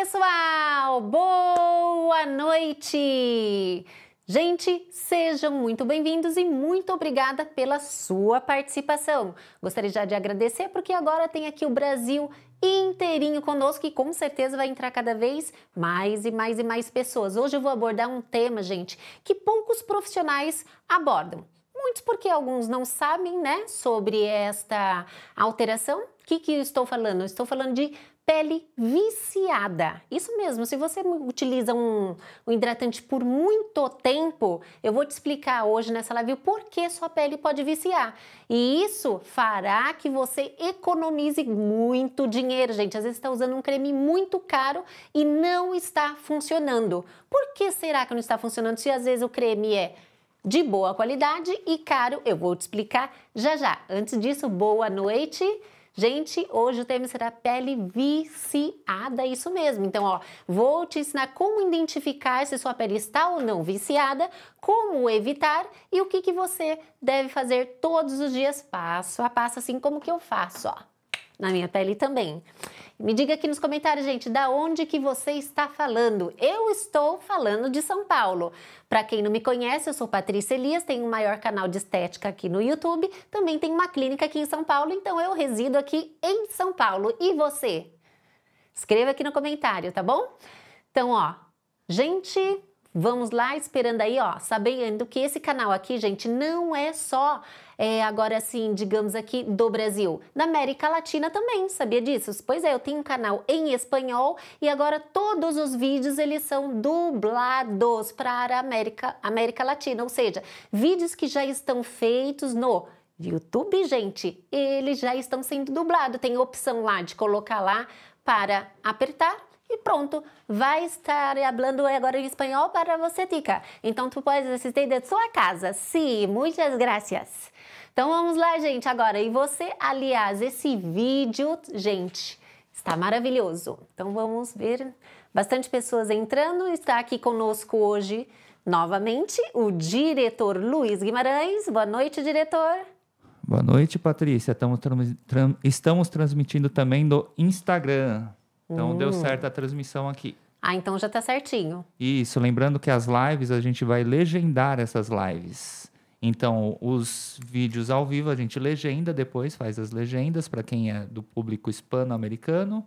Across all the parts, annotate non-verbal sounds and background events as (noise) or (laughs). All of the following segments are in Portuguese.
pessoal! Boa noite! Gente, sejam muito bem-vindos e muito obrigada pela sua participação. Gostaria já de agradecer porque agora tem aqui o Brasil inteirinho conosco e com certeza vai entrar cada vez mais e mais e mais pessoas. Hoje eu vou abordar um tema, gente, que poucos profissionais abordam. Muitos porque alguns não sabem, né, sobre esta alteração. O que, que eu estou falando? Eu estou falando de pele viciada. Isso mesmo, se você utiliza um, um, hidratante por muito tempo, eu vou te explicar hoje nessa live o porquê sua pele pode viciar. E isso fará que você economize muito dinheiro, gente. Às vezes está usando um creme muito caro e não está funcionando. Por que será que não está funcionando se às vezes o creme é de boa qualidade e caro? Eu vou te explicar já já. Antes disso, boa noite. Gente, hoje o tema será pele viciada, é isso mesmo. Então, ó, vou te ensinar como identificar se sua pele está ou não viciada, como evitar e o que, que você deve fazer todos os dias, passo a passo, assim como que eu faço, ó na minha pele também. Me diga aqui nos comentários, gente, da onde que você está falando? Eu estou falando de São Paulo. Para quem não me conhece, eu sou Patrícia Elias, tenho o maior canal de estética aqui no YouTube, também tenho uma clínica aqui em São Paulo, então eu resido aqui em São Paulo. E você? Escreva aqui no comentário, tá bom? Então, ó, gente, Vamos lá, esperando aí, ó, sabendo que esse canal aqui, gente, não é só é, agora assim, digamos aqui, do Brasil, da América Latina também, sabia disso? Pois é, eu tenho um canal em espanhol e agora todos os vídeos eles são dublados para a América, América Latina, ou seja, vídeos que já estão feitos no YouTube, gente, eles já estão sendo dublados, tem opção lá de colocar lá para apertar e pronto, vai estar falando agora em espanhol para você, Tica. Então, tu pode assistir da sua casa. Sim, muitas graças. Então, vamos lá, gente, agora. E você, aliás, esse vídeo, gente, está maravilhoso. Então, vamos ver bastante pessoas entrando. Está aqui conosco hoje, novamente, o diretor Luiz Guimarães. Boa noite, diretor. Boa noite, Patrícia. Estamos, estamos transmitindo também no Instagram. Então hum. deu certo a transmissão aqui. Ah, então já está certinho. Isso, lembrando que as lives a gente vai legendar essas lives. Então, os vídeos ao vivo a gente legenda depois, faz as legendas para quem é do público hispano-americano.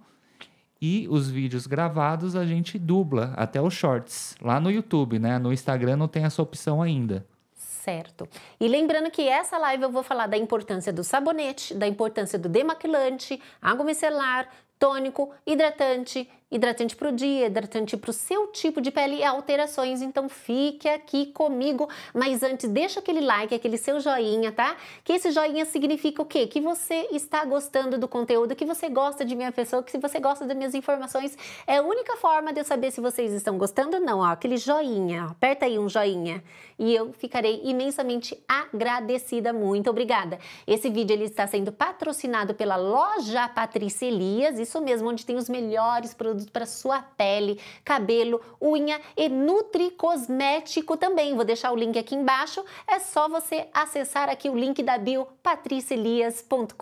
E os vídeos gravados a gente dubla até os shorts, lá no YouTube, né? No Instagram não tem essa opção ainda. Certo. E lembrando que essa live eu vou falar da importância do sabonete, da importância do demaquilante, água micelar, tônico, hidratante, hidratante para o dia, hidratante para o seu tipo de pele e alterações. Então fique aqui comigo, mas antes deixa aquele like, aquele seu joinha, tá? Que esse joinha significa o quê? Que você está gostando do conteúdo, que você gosta de minha pessoa, que se você gosta das minhas informações, é a única forma de eu saber se vocês estão gostando ou não, ó, aquele joinha, ó, aperta aí um joinha e eu ficarei imensamente agradecida, muito obrigada. Esse vídeo ele está sendo patrocinado pela loja Patrícia Elias, isso mesmo, onde tem os melhores produtos produto para sua pele, cabelo, unha e Nutri Cosmético também. Vou deixar o link aqui embaixo. É só você acessar aqui o link da bio patricielias.com.br,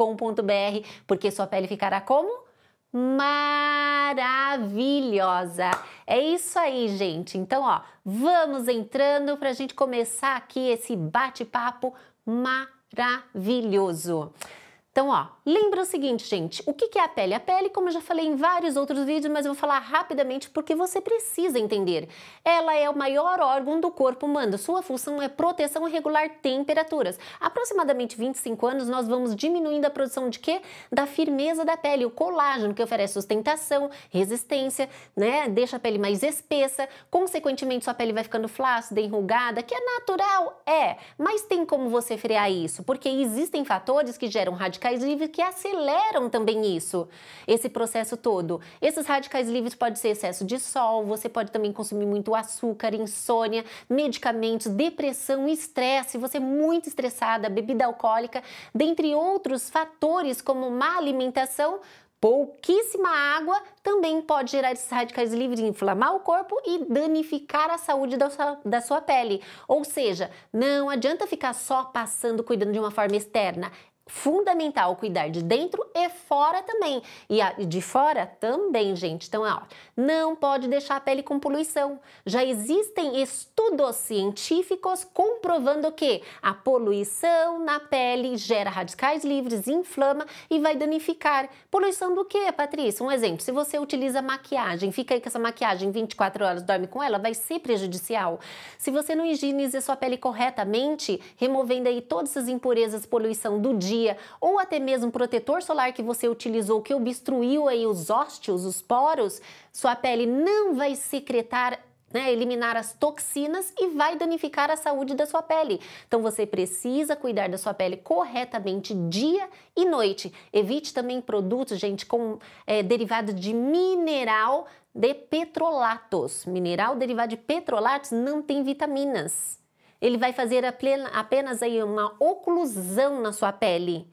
porque sua pele ficará como? maravilhosa. É isso aí, gente. Então, ó, vamos entrando para a gente começar aqui esse bate-papo maravilhoso. Então, ó, lembra o seguinte, gente, o que é a pele? A pele, como eu já falei em vários outros vídeos, mas eu vou falar rapidamente porque você precisa entender. Ela é o maior órgão do corpo humano. Sua função é proteção e regular temperaturas. Aproximadamente 25 anos, nós vamos diminuindo a produção de quê? Da firmeza da pele, o colágeno, que oferece sustentação, resistência, né? Deixa a pele mais espessa, consequentemente sua pele vai ficando flácida, enrugada, que é natural, é, mas tem como você frear isso, porque existem fatores que geram radicais radicais livres que aceleram também isso, esse processo todo. Esses radicais livres pode ser excesso de sol, você pode também consumir muito açúcar, insônia, medicamentos, depressão, estresse, você é muito estressada, bebida alcoólica, dentre outros fatores como má alimentação, Pouquíssima água também pode gerar esses radicais livres, inflamar o corpo e danificar a saúde da sua, da sua pele. Ou seja, não adianta ficar só passando, cuidando de uma forma externa fundamental cuidar de dentro e fora também. E de fora também, gente. Então, ó, não pode deixar a pele com poluição. Já existem estudos científicos comprovando que a poluição na pele gera radicais livres, inflama e vai danificar. Poluição do que, Patrícia? Um exemplo, se você utiliza maquiagem, fica aí com essa maquiagem 24 horas, dorme com ela, vai ser prejudicial. Se você não higieniza sua pele corretamente, removendo aí todas as impurezas, poluição do dia, dia, ou até mesmo protetor solar que você utilizou que obstruiu aí os ósteos, os poros, sua pele não vai secretar né, eliminar as toxinas e vai danificar a saúde da sua pele. Então você precisa cuidar da sua pele corretamente dia e noite. Evite também produtos, gente, com é, derivado de mineral de petrolatos. Mineral derivado de petrolatos não tem vitaminas. Ele vai fazer apenas aí uma oclusão na sua pele.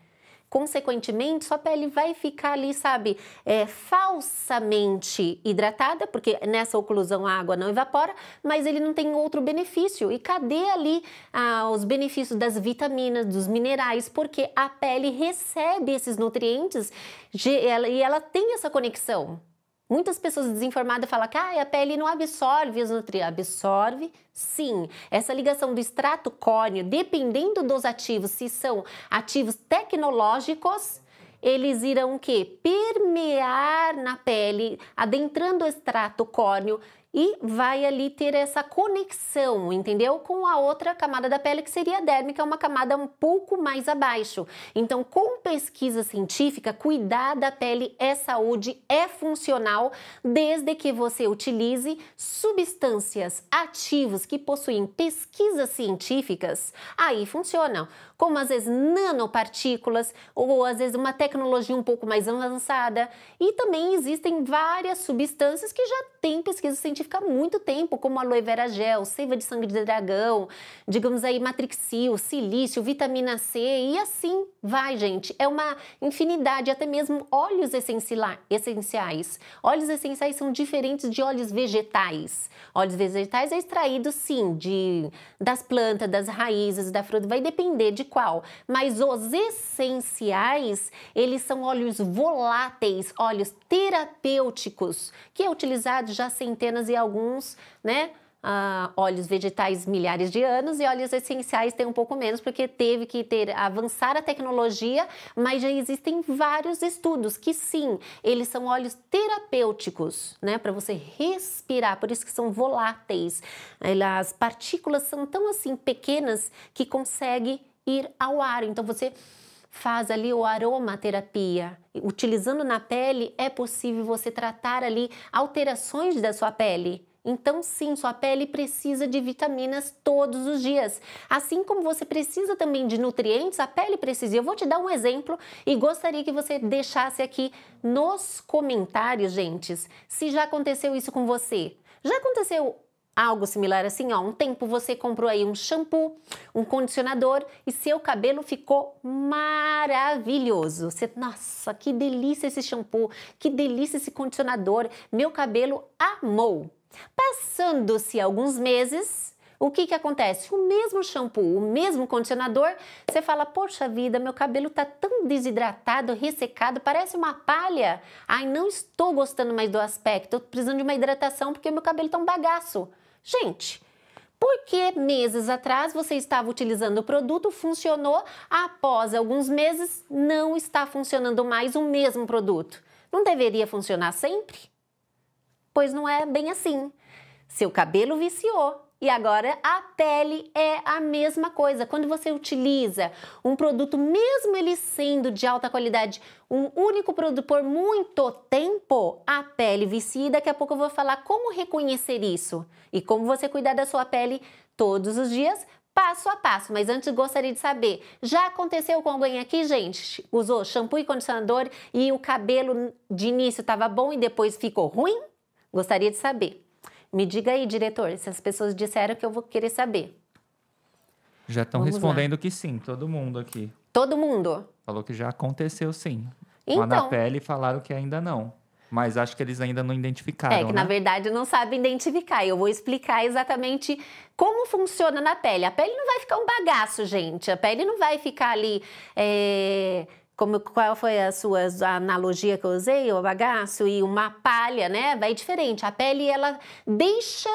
Consequentemente, sua pele vai ficar ali, sabe, é, falsamente hidratada, porque nessa oclusão a água não evapora, mas ele não tem outro benefício. E cadê ali ah, os benefícios das vitaminas, dos minerais? Porque a pele recebe esses nutrientes e ela tem essa conexão. Muitas pessoas desinformadas falam que ah, a pele não absorve os nutrientes. Absorve, sim. Essa ligação do extrato córneo, dependendo dos ativos, se são ativos tecnológicos, eles irão que permear na pele, adentrando o extrato córneo, e vai ali ter essa conexão, entendeu? Com a outra camada da pele que seria a derme, que é uma camada um pouco mais abaixo. Então, com pesquisa científica, cuidar da pele é saúde, é funcional, desde que você utilize substâncias ativos que possuem pesquisas científicas, aí funcionam, como às vezes nanopartículas ou às vezes uma tecnologia um pouco mais avançada. E também existem várias substâncias que já têm pesquisa científica fica muito tempo, como aloe vera gel, seiva de sangue de dragão, digamos aí matrixil, silício, vitamina C e assim vai, gente. É uma infinidade, até mesmo óleos essenciais. Óleos essenciais são diferentes de óleos vegetais. Óleos vegetais é extraído sim de das plantas, das raízes, da fruta, vai depender de qual. Mas os essenciais, eles são óleos voláteis, óleos terapêuticos, que é utilizado já centenas e alguns, né? Uh, óleos vegetais milhares de anos e óleos essenciais tem um pouco menos, porque teve que ter avançar a tecnologia, mas já existem vários estudos que sim, eles são óleos terapêuticos, né? Para você respirar, por isso que são voláteis. As partículas são tão assim pequenas que consegue ir ao ar. Então você faz ali o aromaterapia. Utilizando na pele, é possível você tratar ali alterações da sua pele. Então, sim, sua pele precisa de vitaminas todos os dias. Assim como você precisa também de nutrientes, a pele precisa. Eu vou te dar um exemplo e gostaria que você deixasse aqui nos comentários, gente, se já aconteceu isso com você. Já aconteceu Algo similar assim, ó, um tempo você comprou aí um shampoo, um condicionador e seu cabelo ficou maravilhoso. Você, nossa, que delícia esse shampoo, que delícia esse condicionador, meu cabelo amou. Passando-se alguns meses, o que, que acontece? O mesmo shampoo, o mesmo condicionador, você fala: Poxa vida, meu cabelo tá tão desidratado, ressecado, parece uma palha. Ai, não estou gostando mais do aspecto, estou precisando de uma hidratação porque meu cabelo tá um bagaço. Gente, porque meses atrás você estava utilizando o produto, funcionou, após alguns meses não está funcionando mais o mesmo produto. Não deveria funcionar sempre? Pois não é bem assim. Seu cabelo viciou, e agora a pele é a mesma coisa. Quando você utiliza um produto, mesmo ele sendo de alta qualidade, um único produto por muito tempo, a pele vicia. E daqui a pouco eu vou falar como reconhecer isso e como você cuidar da sua pele todos os dias passo a passo, mas antes gostaria de saber, já aconteceu com alguém aqui, gente? Usou shampoo e condicionador e o cabelo de início estava bom e depois ficou ruim? Gostaria de saber. Me diga aí, diretor, se as pessoas disseram que eu vou querer saber. Já estão respondendo lá. que sim, todo mundo aqui. Todo mundo? Falou que já aconteceu sim. Então. na pele falaram que ainda não. Mas acho que eles ainda não identificaram. É que, né? na verdade, não sabe identificar. Eu vou explicar exatamente como funciona na pele. A pele não vai ficar um bagaço, gente. A pele não vai ficar ali. É como qual foi a sua a analogia que eu usei, o bagaço e uma palha, né? Vai diferente. A pele ela deixa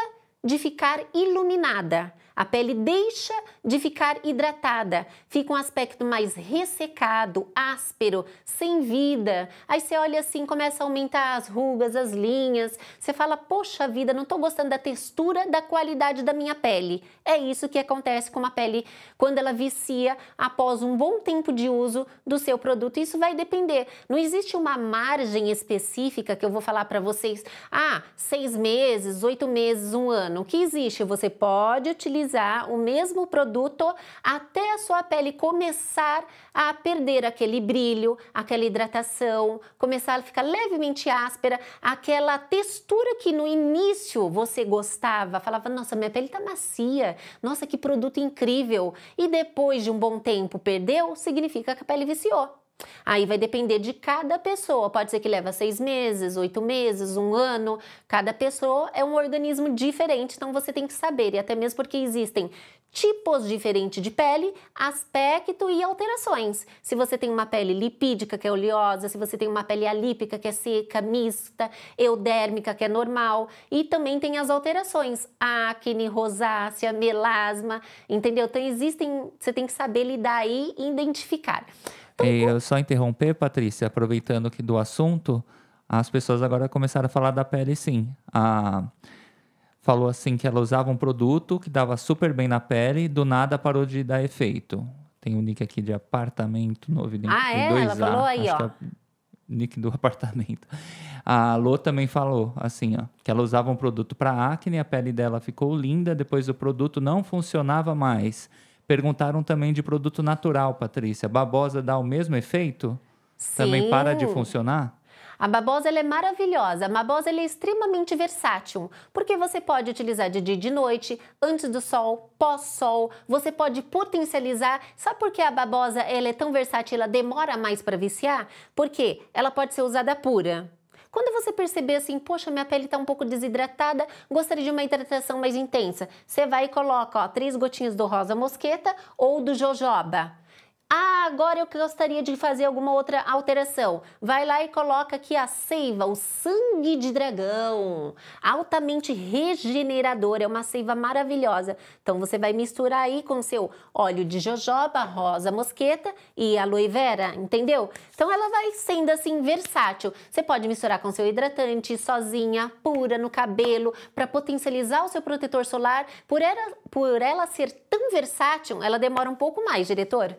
de ficar iluminada. A pele deixa de ficar hidratada, fica um aspecto mais ressecado, áspero, sem vida. Aí você olha assim, começa a aumentar as rugas, as linhas. Você fala: "Poxa vida, não estou gostando da textura, da qualidade da minha pele". É isso que acontece com uma pele quando ela vicia após um bom tempo de uso do seu produto. Isso vai depender. Não existe uma margem específica que eu vou falar para vocês: "Ah, seis meses, oito meses, um ano". O que existe? Você pode utilizar utilizar o mesmo produto até a sua pele começar a perder aquele brilho, aquela hidratação, começar a ficar levemente áspera, aquela textura que no início você gostava, falava: "Nossa, minha pele tá macia. Nossa, que produto incrível". E depois de um bom tempo perdeu, significa que a pele viciou. Aí vai depender de cada pessoa. Pode ser que leva seis meses, oito meses, um ano. Cada pessoa é um organismo diferente, então você tem que saber. E até mesmo porque existem tipos diferentes de pele, aspecto e alterações. Se você tem uma pele lipídica, que é oleosa, se você tem uma pele alípica, que é seca, mista, eudérmica, que é normal, e também tem as alterações, acne, rosácea, melasma, entendeu? Então existem, você tem que saber lidar e identificar. É, eu só interromper, Patrícia, aproveitando que do assunto, as pessoas agora começaram a falar da pele sim. A... Falou assim que ela usava um produto que dava super bem na pele, do nada parou de dar efeito. Tem um nick aqui de apartamento novo. Ah, é? A ela falou aí, ó. É nick do (laughs) apartamento. A Lô também falou assim, ó, que ela usava um produto para acne, a pele dela ficou linda, depois o produto não funcionava mais. Perguntaram também de produto natural, Patrícia. Babosa dá o mesmo efeito? Sim. Também para de funcionar? A babosa é maravilhosa. A babosa é extremamente versátil, porque você pode utilizar de dia e de noite, antes do sol, pós-sol. Você pode potencializar. Sabe por que a babosa ela é tão versátil? Ela demora mais para viciar? Porque ela pode ser usada pura quando você perceber assim, poxa, minha pele está um pouco desidratada, gostaria de uma hidratação mais intensa, você vai e coloca ó, três gotinhas do rosa mosqueta ou do jojoba ah, agora eu gostaria de fazer alguma outra alteração. Vai lá e coloca aqui a seiva, o sangue de dragão. Altamente regenerador, é uma seiva maravilhosa. Então você vai misturar aí com seu óleo de jojoba, rosa mosqueta e aloe vera, entendeu? Então ela vai sendo assim versátil. Você pode misturar com seu hidratante, sozinha, pura no cabelo, para potencializar o seu protetor solar. Por ela, por ela ser tão versátil, ela demora um pouco mais, diretor.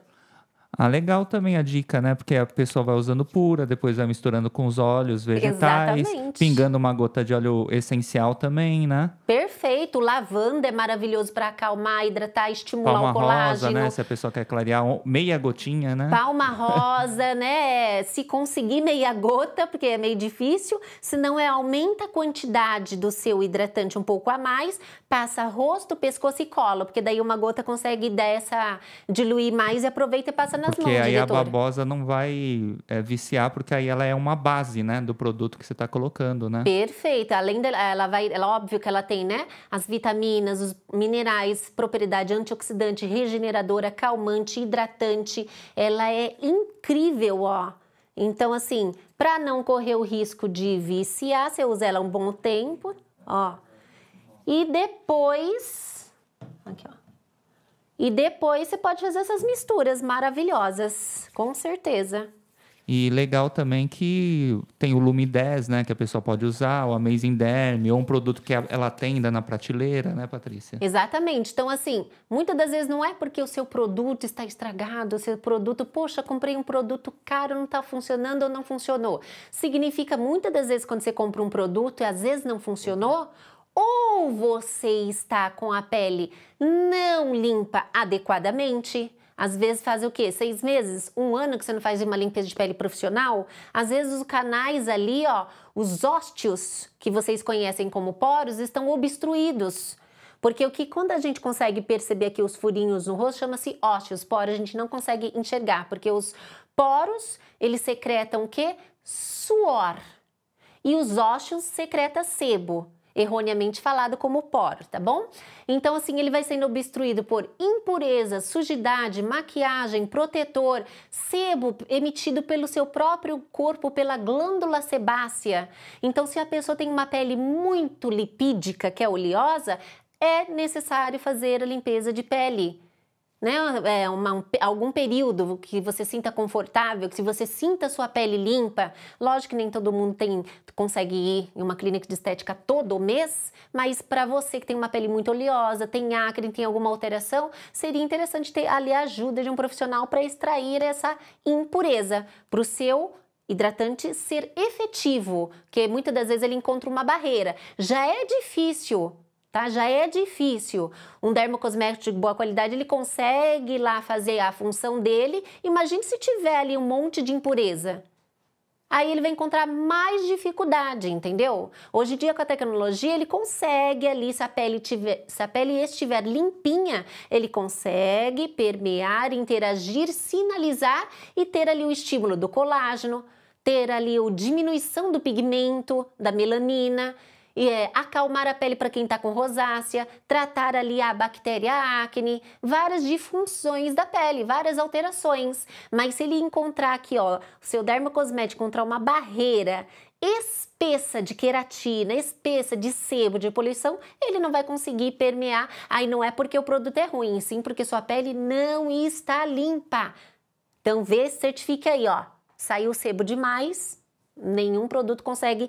Ah, legal também a dica, né? Porque a pessoa vai usando pura, depois vai misturando com os óleos vegetais, Exatamente. pingando uma gota de óleo essencial também, né? Perfeito. Lavanda é maravilhoso para acalmar, hidratar, estimular Palma o colágeno. Rosa, né? Se a pessoa quer clarear meia gotinha, né? Palma rosa, né? Se conseguir meia gota, porque é meio difícil, se não é aumenta a quantidade do seu hidratante um pouco a mais, passa rosto, pescoço e cola, porque daí uma gota consegue dar essa diluir mais e aproveita e passa porque aí a babosa não vai é, viciar, porque aí ela é uma base, né, do produto que você está colocando, né? Perfeita. Além dela, ela vai, ela óbvio que ela tem, né, as vitaminas, os minerais, propriedade antioxidante, regeneradora, calmante, hidratante. Ela é incrível, ó. Então, assim, para não correr o risco de viciar, você usa ela um bom tempo, ó. E depois, aqui, ó. E depois você pode fazer essas misturas maravilhosas, com certeza. E legal também que tem o Lume 10, né? Que a pessoa pode usar, o Amazing Derm, ou um produto que ela tem ainda na prateleira, né, Patrícia? Exatamente. Então, assim, muitas das vezes não é porque o seu produto está estragado, o seu produto, poxa, comprei um produto caro, não está funcionando ou não funcionou. Significa, muitas das vezes, quando você compra um produto e às vezes não funcionou, ou você está com a pele não limpa adequadamente, às vezes faz o quê? Seis meses? Um ano que você não faz uma limpeza de pele profissional? Às vezes os canais ali, ó, os ósteos, que vocês conhecem como poros, estão obstruídos. Porque o que quando a gente consegue perceber aqui os furinhos no rosto, chama-se ósteos, poros, a gente não consegue enxergar, porque os poros, eles secretam o quê? Suor. E os ósteos secreta sebo erroneamente falado como poro, tá bom? Então, assim, ele vai sendo obstruído por impureza, sujidade, maquiagem, protetor, sebo emitido pelo seu próprio corpo, pela glândula sebácea. Então, se a pessoa tem uma pele muito lipídica, que é oleosa, é necessário fazer a limpeza de pele né, é, uma, um, algum período que você sinta confortável, que se você sinta sua pele limpa, lógico que nem todo mundo tem, consegue ir em uma clínica de estética todo mês, mas para você que tem uma pele muito oleosa, tem acne, tem alguma alteração, seria interessante ter ali a ajuda de um profissional para extrair essa impureza para o seu hidratante ser efetivo, porque muitas das vezes ele encontra uma barreira. Já é difícil Tá? Já é difícil. Um dermocosmético de boa qualidade, ele consegue lá fazer a função dele. Imagine se tiver ali um monte de impureza. Aí ele vai encontrar mais dificuldade, entendeu? Hoje em dia, com a tecnologia, ele consegue ali, se a pele, tiver, se a pele estiver limpinha, ele consegue permear, interagir, sinalizar e ter ali o estímulo do colágeno, ter ali a diminuição do pigmento, da melanina. E é acalmar a pele para quem está com rosácea, tratar ali a bactéria acne, várias disfunções da pele, várias alterações. Mas se ele encontrar aqui, ó, o seu dermocosmético encontrar uma barreira espessa de queratina, espessa de sebo, de poluição, ele não vai conseguir permear. Aí não é porque o produto é ruim, sim porque sua pele não está limpa. Então vê, certifique aí, ó. Saiu sebo demais, nenhum produto consegue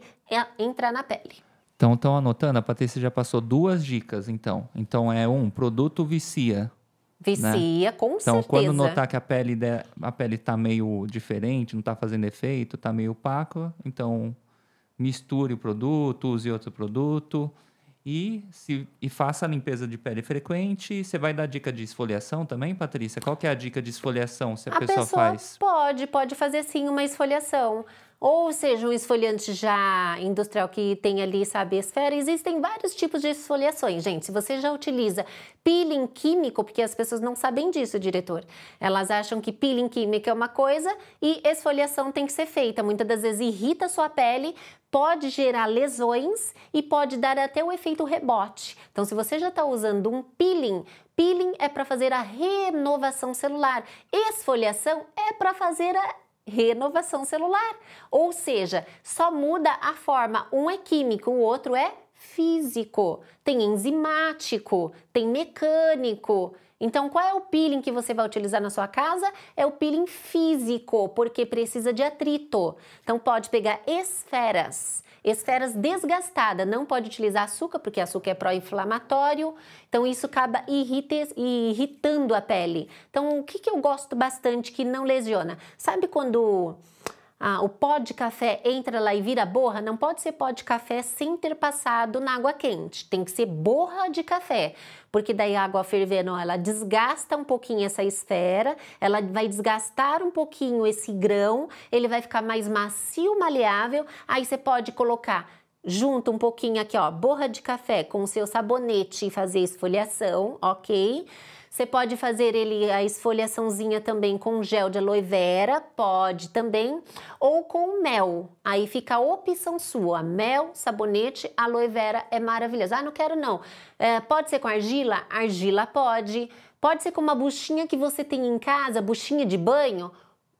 entrar na pele. Então, estão anotando? A Patrícia já passou duas dicas, então. Então, é um, produto vicia. Né? Vicia, né? com então, certeza. Então, quando notar que a pele de, a pele está meio diferente, não está fazendo efeito, está meio opaco, então misture o produto, use outro produto e, se, e faça a limpeza de pele frequente. Você vai dar dica de esfoliação também, Patrícia? Qual que é a dica de esfoliação se a, a pessoa, pessoa faz? Pode, pode fazer sim uma esfoliação ou seja, um esfoliante já industrial que tem ali, sabe, esfera, existem vários tipos de esfoliações, gente. Se você já utiliza peeling químico, porque as pessoas não sabem disso, diretor. Elas acham que peeling químico é uma coisa e esfoliação tem que ser feita. Muitas das vezes irrita a sua pele, pode gerar lesões e pode dar até o efeito rebote. Então, se você já está usando um peeling, peeling é para fazer a renovação celular, esfoliação é para fazer a renovação celular. Ou seja, só muda a forma. Um é químico, o outro é físico, tem enzimático, tem mecânico. Então, qual é o peeling que você vai utilizar na sua casa? É o peeling físico, porque precisa de atrito. Então, pode pegar esferas Esferas desgastadas, não pode utilizar açúcar, porque açúcar é pró-inflamatório, então isso acaba irritando a pele. Então, o que, que eu gosto bastante que não lesiona? Sabe quando ah, o pó de café entra lá e vira borra, não pode ser pó de café sem ter passado na água quente. Tem que ser borra de café, porque daí a água fervendo, ela desgasta um pouquinho essa esfera, ela vai desgastar um pouquinho esse grão, ele vai ficar mais macio, maleável. Aí você pode colocar junto um pouquinho aqui, ó, borra de café com o seu sabonete e fazer esfoliação, ok? Você pode fazer ele a esfoliaçãozinha também com gel de aloe vera, pode também, ou com mel. Aí fica a opção sua, mel, sabonete, aloe vera é maravilhoso. Ah, não quero não. É, pode ser com argila? Argila pode. Pode ser com uma buchinha que você tem em casa, buchinha de banho?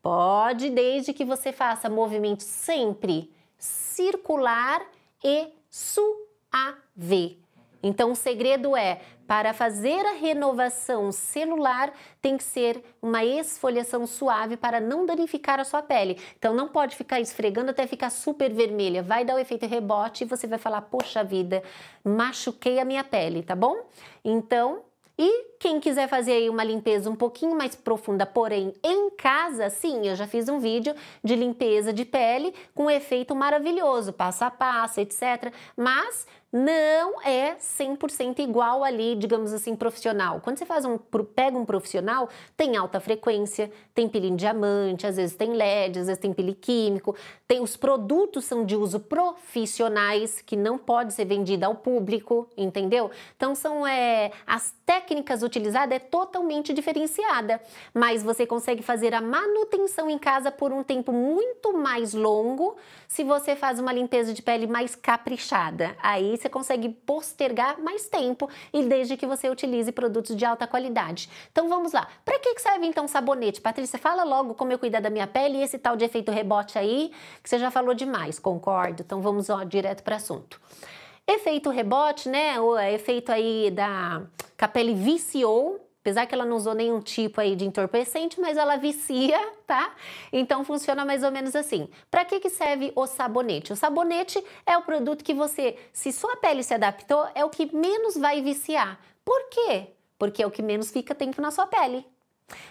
Pode, desde que você faça movimento sempre circular e suave. Então, o segredo é: para fazer a renovação celular, tem que ser uma esfoliação suave para não danificar a sua pele. Então, não pode ficar esfregando até ficar super vermelha. Vai dar o efeito rebote e você vai falar: Poxa vida, machuquei a minha pele, tá bom? Então, e quem quiser fazer aí uma limpeza um pouquinho mais profunda, porém em casa, sim, eu já fiz um vídeo de limpeza de pele com efeito maravilhoso, passo a passo, etc. Mas não é 100% igual ali, digamos assim, profissional. Quando você faz um, pega um profissional, tem alta frequência, tem em diamante, às vezes tem LED, às vezes tem pili químico, tem os produtos são de uso profissionais que não pode ser vendida ao público, entendeu? Então são é, as técnicas utilizadas é totalmente diferenciada, mas você consegue fazer a manutenção em casa por um tempo muito mais longo se você faz uma limpeza de pele mais caprichada. Aí você consegue postergar mais tempo e desde que você utilize produtos de alta qualidade. Então vamos lá. Para que, que serve então sabonete? Patrícia, fala logo como eu cuidar da minha pele e esse tal de efeito rebote aí, que você já falou demais, concordo. Então vamos ó, direto para assunto. Efeito rebote, né? O é, efeito aí da que a pele viciou Apesar que ela não usou nenhum tipo aí de entorpecente, mas ela vicia, tá? Então funciona mais ou menos assim. Para que que serve o sabonete? O sabonete é o produto que você, se sua pele se adaptou, é o que menos vai viciar. Por quê? Porque é o que menos fica tempo na sua pele.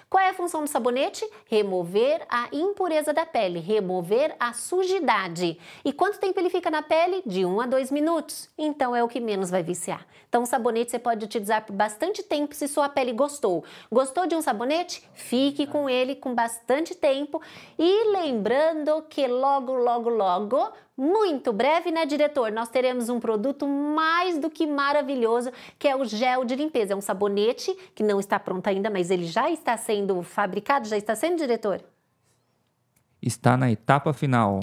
Qual é a função do sabonete? Remover a impureza da pele, remover a sujidade. E quanto tempo ele fica na pele? De 1 a 2 minutos. Então é o que menos vai viciar. Então o sabonete você pode utilizar por bastante tempo se sua pele gostou. Gostou de um sabonete? Fique com ele com bastante tempo e lembrando que logo, logo, logo muito breve, né, diretor? Nós teremos um produto mais do que maravilhoso, que é o gel de limpeza. É um sabonete que não está pronto ainda, mas ele já está sendo fabricado, já está sendo, diretor? Está na etapa final.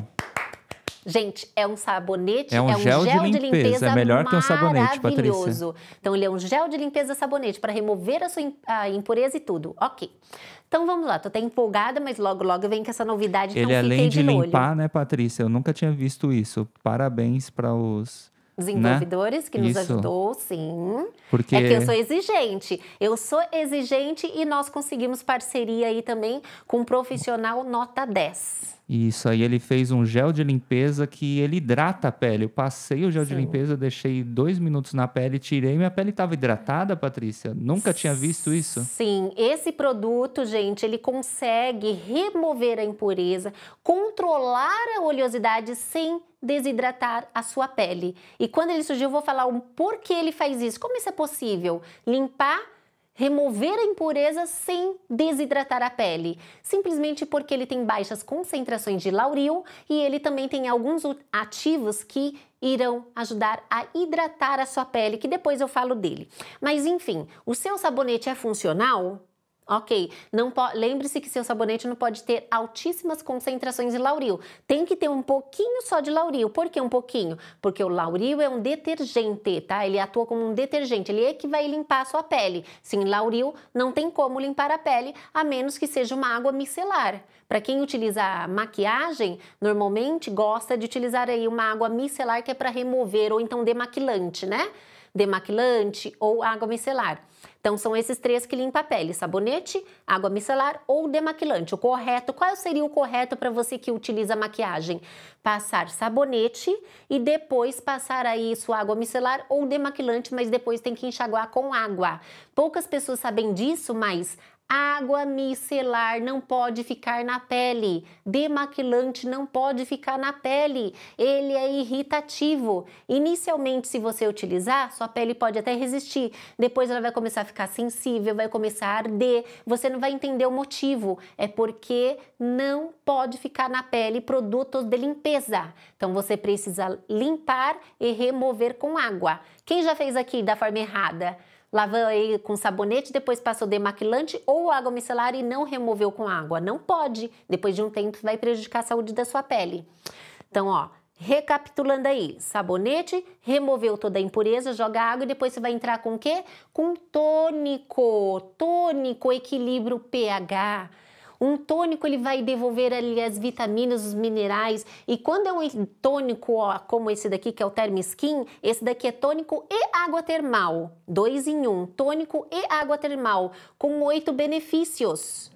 Gente, é um sabonete, é um, é um gel, gel, de, limpeza. É limpeza é melhor que um sabonete, Patrícia. Então, ele é um gel de limpeza sabonete para remover a sua impureza e tudo. Ok. Então vamos lá, tô até empolgada, mas logo, logo vem com essa novidade. Então ele então, além de, de limpar, né, Patrícia? Eu nunca tinha visto isso. Parabéns para os desenvolvedores né? que nos Isso. ajudou, sim. Porque... É que eu sou exigente. Eu sou exigente e nós conseguimos parceria aí também com um profissional nota 10. Isso, aí ele fez um gel de limpeza que ele hidrata a pele. Eu passei o gel Sim. de limpeza, deixei dois minutos na pele, tirei, minha pele estava hidratada, Patrícia. Nunca tinha visto isso. Sim, esse produto, gente, ele consegue remover a impureza, controlar a oleosidade sem desidratar a sua pele. E quando ele surgiu, eu vou falar o porquê ele faz isso, como isso é possível. Limpar, remover a impureza sem desidratar a pele. Simplesmente porque ele tem baixas concentrações de lauril e ele também tem alguns ativos que irão ajudar a hidratar a sua pele, que depois eu falo dele. Mas enfim, o seu sabonete é funcional? Ok, não lembre-se que seu sabonete não pode ter altíssimas concentrações de lauril. Tem que ter um pouquinho só de lauril. Por que um pouquinho? Porque o lauril é um detergente, tá? Ele atua como um detergente, ele é que vai limpar a sua pele. Sem lauril, não tem como limpar a pele, a menos que seja uma água micelar. Para quem utiliza maquiagem, normalmente gosta de utilizar aí uma água micelar que é para remover ou então demaquilante, né? Demaquilante ou água micelar. Então são esses três que limpa a pele: sabonete, água micelar ou demaquilante. O correto, qual seria o correto para você que utiliza maquiagem? Passar sabonete e depois passar aí sua água micelar ou demaquilante, mas depois tem que enxaguar com água. Poucas pessoas sabem disso, mas Água micelar não pode ficar na pele, demaquilante não pode ficar na pele, ele é irritativo. Inicialmente, se você utilizar, sua pele pode até resistir, depois ela vai começar a ficar sensível, vai começar a arder, você não vai entender o motivo, é porque não pode ficar na pele produtos de limpeza. Então você precisa limpar e remover com água. Quem já fez aqui da forma errada? Lavei com sabonete, depois passou demaquilante ou água micelar e não removeu com água. Não pode. Depois de um tempo vai prejudicar a saúde da sua pele. Então, ó, Recapitulando aí, sabonete, removeu toda a impureza, joga água e depois você vai entrar com o quê? Com tônico. Tônico, equilíbrio pH. Um tônico ele vai devolver ali as vitaminas, os minerais. E quando é um tônico ó, como esse daqui, que é o Therm Skin, esse daqui é tônico e água termal. Dois em um, tônico e água termal, com oito benefícios.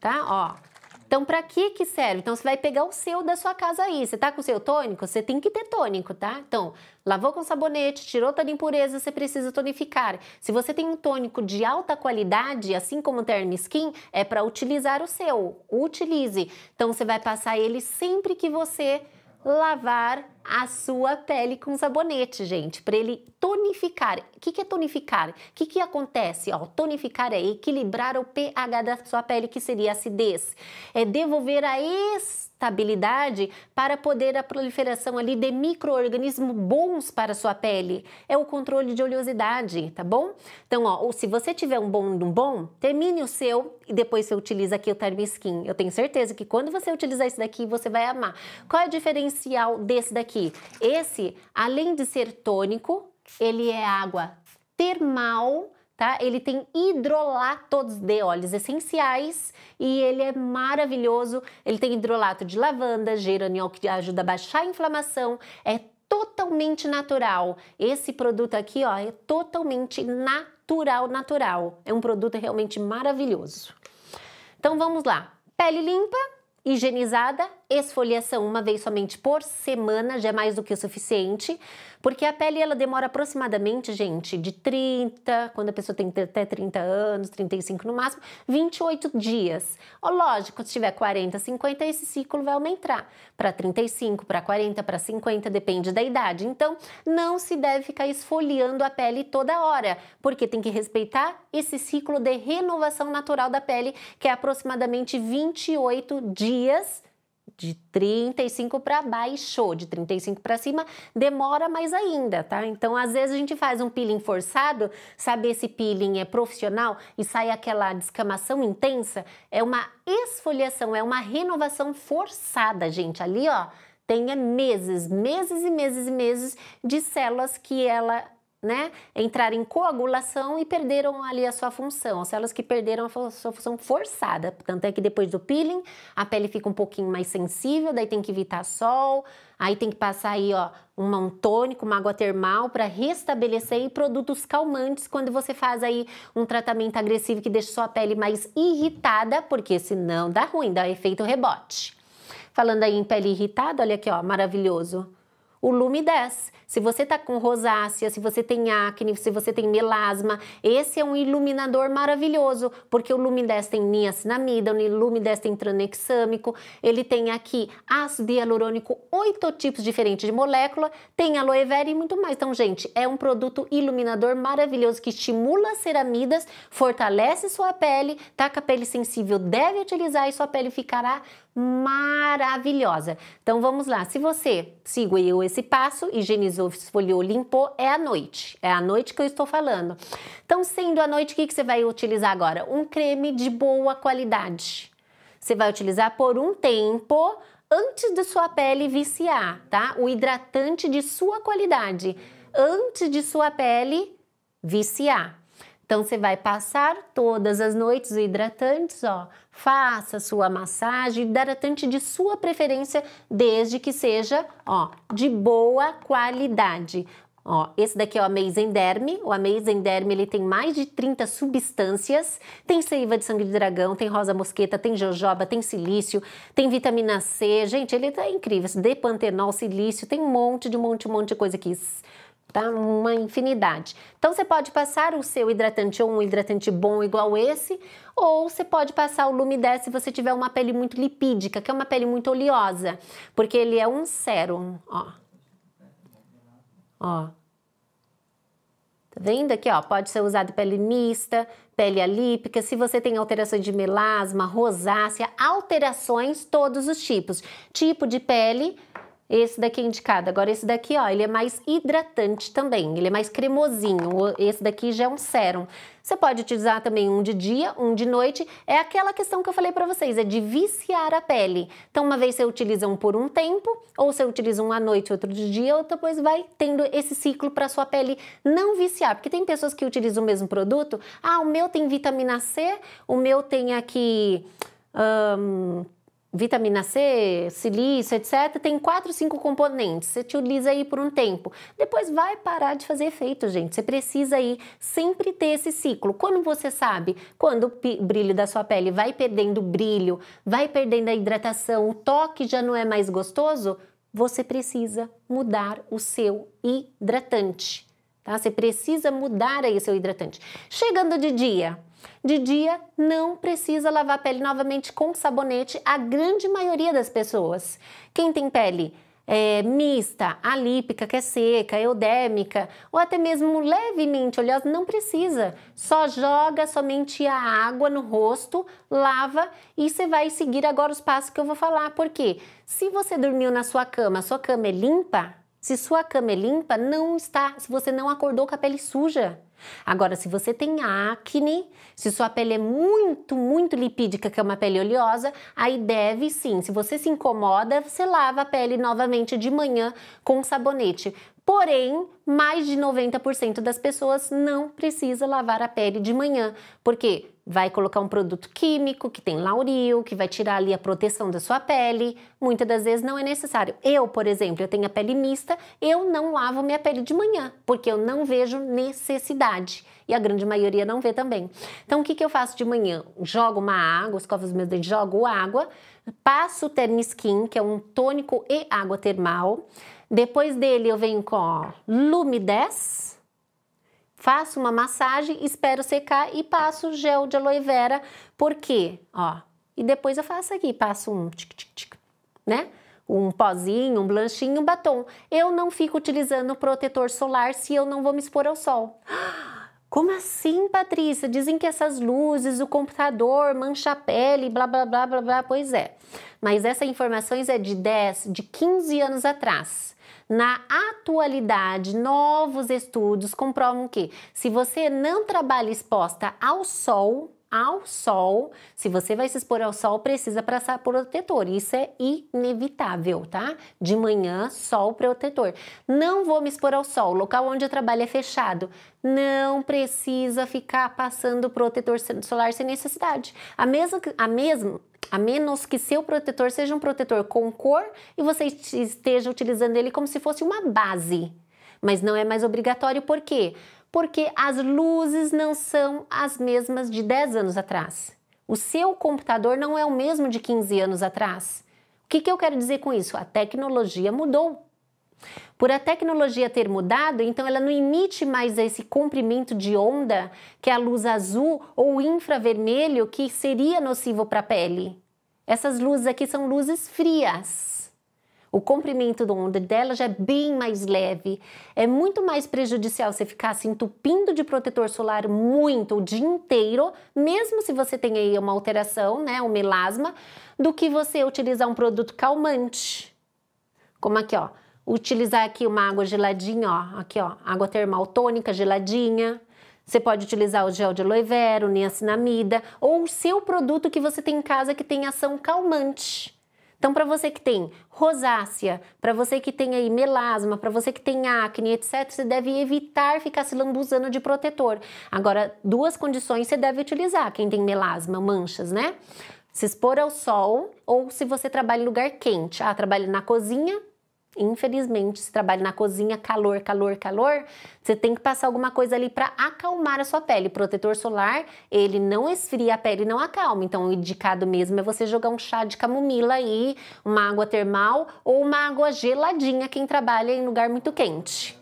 Tá? Ó, então, para que que serve? Então, você vai pegar o seu da sua casa aí. Você tá com o seu tônico? Você tem que ter tônico, tá? Então, lavou com sabonete, tirou toda a impureza, você precisa tonificar. Se você tem um tônico de alta qualidade, assim como o Term Skin, é para utilizar o seu. Utilize. Então, você vai passar ele sempre que você lavar a sua pele com sabonete, gente, para ele tonificar. O que, que é tonificar? O que, que acontece? Ó, tonificar é equilibrar o pH da sua pele, que seria acidez. É devolver a essência estabilidade para poder a proliferação ali de micro-organismos bons para a sua pele. É o controle de oleosidade, tá bom? Então, ó, ou se você tiver um bom um bom, termine o seu e depois você utiliza aqui o Term Skin. Eu tenho certeza que quando você utilizar esse daqui, você vai amar. Qual é o diferencial desse daqui? Esse, além de ser tônico, ele é água termal tá? Ele tem hidrolatos de óleos essenciais e ele é maravilhoso. Ele tem hidrolato de lavanda, geraniol que ajuda a baixar a inflamação, é totalmente natural. Esse produto aqui, ó, é totalmente natural, natural. É um produto realmente maravilhoso. Então vamos lá. Pele limpa, higienizada esfoliação uma vez somente por semana já é mais do que o suficiente, porque a pele ela demora aproximadamente, gente, de 30, quando a pessoa tem até 30 anos, 35 no máximo, 28 dias. Ó, lógico, se tiver 40, 50, esse ciclo vai aumentar para 35, para 40, para 50, depende da idade. Então, não se deve ficar esfoliando a pele toda hora, porque tem que respeitar esse ciclo de renovação natural da pele, que é aproximadamente 28 dias de 35 para baixo, de 35 para cima, demora mais ainda, tá? Então, às vezes a gente faz um peeling forçado, saber se peeling é profissional e sai aquela descamação intensa, é uma esfoliação, é uma renovação forçada, gente. Ali, ó, tem é meses, meses e meses e meses de células que ela né, em coagulação e perderam ali a sua função. Células que perderam a sua função forçada. Tanto é que depois do peeling, a pele fica um pouquinho mais sensível, daí tem que evitar sol, aí tem que passar aí, ó, um tônico, uma água termal para restabelecer e produtos calmantes quando você faz aí um tratamento agressivo que deixa sua pele mais irritada, porque senão dá ruim, dá efeito rebote. Falando aí em pele irritada, olha aqui, ó, maravilhoso. O Lume 10 se você está com rosácea, se você tem acne, se você tem melasma, esse é um iluminador maravilhoso, porque o Lumides tem niacinamida, o Lumides tem tranexâmico, ele tem aqui ácido hialurônico, oito tipos diferentes de molécula, tem aloe vera e muito mais. Então, gente, é um produto iluminador maravilhoso que estimula as ceramidas, fortalece sua pele, tá com a pele sensível, deve utilizar e sua pele ficará maravilhosa. Então, vamos lá. Se você seguiu esse passo, higienizou higienizou, esfoliou, limpou, é a noite. É a noite que eu estou falando. Então, sendo a noite, o que, que você vai utilizar agora? Um creme de boa qualidade. Você vai utilizar por um tempo antes de sua pele viciar, tá? O hidratante de sua qualidade, antes de sua pele viciar. Então, você vai passar todas as noites o hidratante, ó, faça sua massagem hidratante de sua preferência, desde que seja, ó, de boa qualidade. Ó, esse daqui é o Amazing Derme. O Amazing Derme ele tem mais de 30 substâncias. Tem seiva de sangue de dragão, tem rosa mosqueta, tem jojoba, tem silício, tem vitamina C. Gente, ele tá incrível. Esse depantenol, silício, tem um monte de um monte, um monte de coisa aqui tá? Uma infinidade. Então você pode passar o seu hidratante ou um hidratante bom igual esse, ou você pode passar o Lumidez se você tiver uma pele muito lipídica, que é uma pele muito oleosa, porque ele é um sérum, ó. Ó. Tá vendo aqui, ó? Pode ser usado pele mista, pele alípica, se você tem alterações de melasma, rosácea, alterações todos os tipos. Tipo de pele esse daqui é indicado. Agora, esse daqui, ó, ele é mais hidratante também. Ele é mais cremosinho. Esse daqui já é um sérum. Você pode utilizar também um de dia, um de noite. É aquela questão que eu falei para vocês, é de viciar a pele. Então, uma vez você utiliza um por um tempo, ou você utiliza um à noite, outro de dia, ou depois vai tendo esse ciclo para sua pele não viciar. Porque tem pessoas que utilizam o mesmo produto. Ah, o meu tem vitamina C, o meu tem aqui... Hum, vitamina C, silício, etc., tem quatro, cinco componentes. Você utiliza aí por um tempo. Depois vai parar de fazer efeito, gente. Você precisa aí sempre ter esse ciclo. Quando você sabe, quando o brilho da sua pele vai perdendo brilho, vai perdendo a hidratação, o toque já não é mais gostoso, você precisa mudar o seu hidratante tá? Você precisa mudar aí seu hidratante. Chegando de dia, de dia não precisa lavar a pele novamente com sabonete, a grande maioria das pessoas. Quem tem pele é, mista, alípica, que é seca, eudêmica, ou até mesmo levemente oleosa, não precisa. Só joga somente a água no rosto, lava e você vai seguir agora os passos que eu vou falar. Porque se você dormiu na sua cama, sua cama é limpa, se sua cama é limpa, não está. Se você não acordou com a pele suja. Agora, se você tem acne, se sua pele é muito, muito lipídica, que é uma pele oleosa, aí deve sim. Se você se incomoda, você lava a pele novamente de manhã com sabonete. Porém, mais de 90% das pessoas não precisa lavar a pele de manhã, porque vai colocar um produto químico que tem lauril, que vai tirar ali a proteção da sua pele. Muitas das vezes não é necessário. Eu, por exemplo, eu tenho a pele mista, eu não lavo minha pele de manhã, porque eu não vejo necessidade. E a grande maioria não vê também. Então, o que, que eu faço de manhã? Jogo uma água, escovo os meus dentes, jogo água, passo o Term Skin, que é um tônico e água termal, depois dele eu venho com ó, Lume 10, faço uma massagem, espero secar e passo gel de aloe vera, porque, ó, e depois eu faço aqui, passo um tic tic tic, né? um pozinho, um blanchinho, um batom. Eu não fico utilizando protetor solar se eu não vou me expor ao sol. (gasps) Como assim, Patrícia? Dizem que essas luzes, o computador mancha a pele, blá blá blá blá blá. Pois é. Mas essas informações é de 10, de 15 anos atrás. Na atualidade, novos estudos comprovam que se você não trabalha exposta ao sol, ao sol, se você vai se expor ao sol, precisa passar protetor. Isso é inevitável, tá? De manhã, sol protetor. Não vou me expor ao sol. O local onde eu trabalho é fechado. Não precisa ficar passando protetor solar sem necessidade. A mesma, a mesma a menos que seu protetor seja um protetor com cor e você esteja utilizando ele como se fosse uma base. Mas não é mais obrigatório, por quê? Porque as luzes não são as mesmas de 10 anos atrás. O seu computador não é o mesmo de 15 anos atrás. O que, que eu quero dizer com isso? A tecnologia mudou. Por a tecnologia ter mudado, então ela não emite mais esse comprimento de onda que é a luz azul ou infravermelho que seria nocivo para a pele. Essas luzes aqui são luzes frias. O comprimento da onda dela já é bem mais leve. É muito mais prejudicial você ficar se entupindo de protetor solar muito o dia inteiro, mesmo se você tem aí uma alteração, né, um melasma, do que você utilizar um produto calmante. Como aqui, ó, utilizar aqui uma água geladinha, ó, aqui ó, água termal tônica geladinha. Você pode utilizar o gel de aloe vera, o niacinamida ou o seu produto que você tem em casa que tem ação calmante. Então, para você que tem rosácea, para você que tem aí melasma, para você que tem acne, etc, você deve evitar ficar se lambuzando de protetor. Agora, duas condições você deve utilizar, quem tem melasma, manchas, né? Se expor ao sol ou se você trabalha em lugar quente. Ah, trabalha na cozinha, infelizmente, se trabalha na cozinha, calor, calor, calor, você tem que passar alguma coisa ali para acalmar a sua pele. Protetor solar, ele não esfria a pele, não acalma. Então, o indicado mesmo é você jogar um chá de camomila aí, uma água termal ou uma água geladinha quem trabalha em lugar muito quente.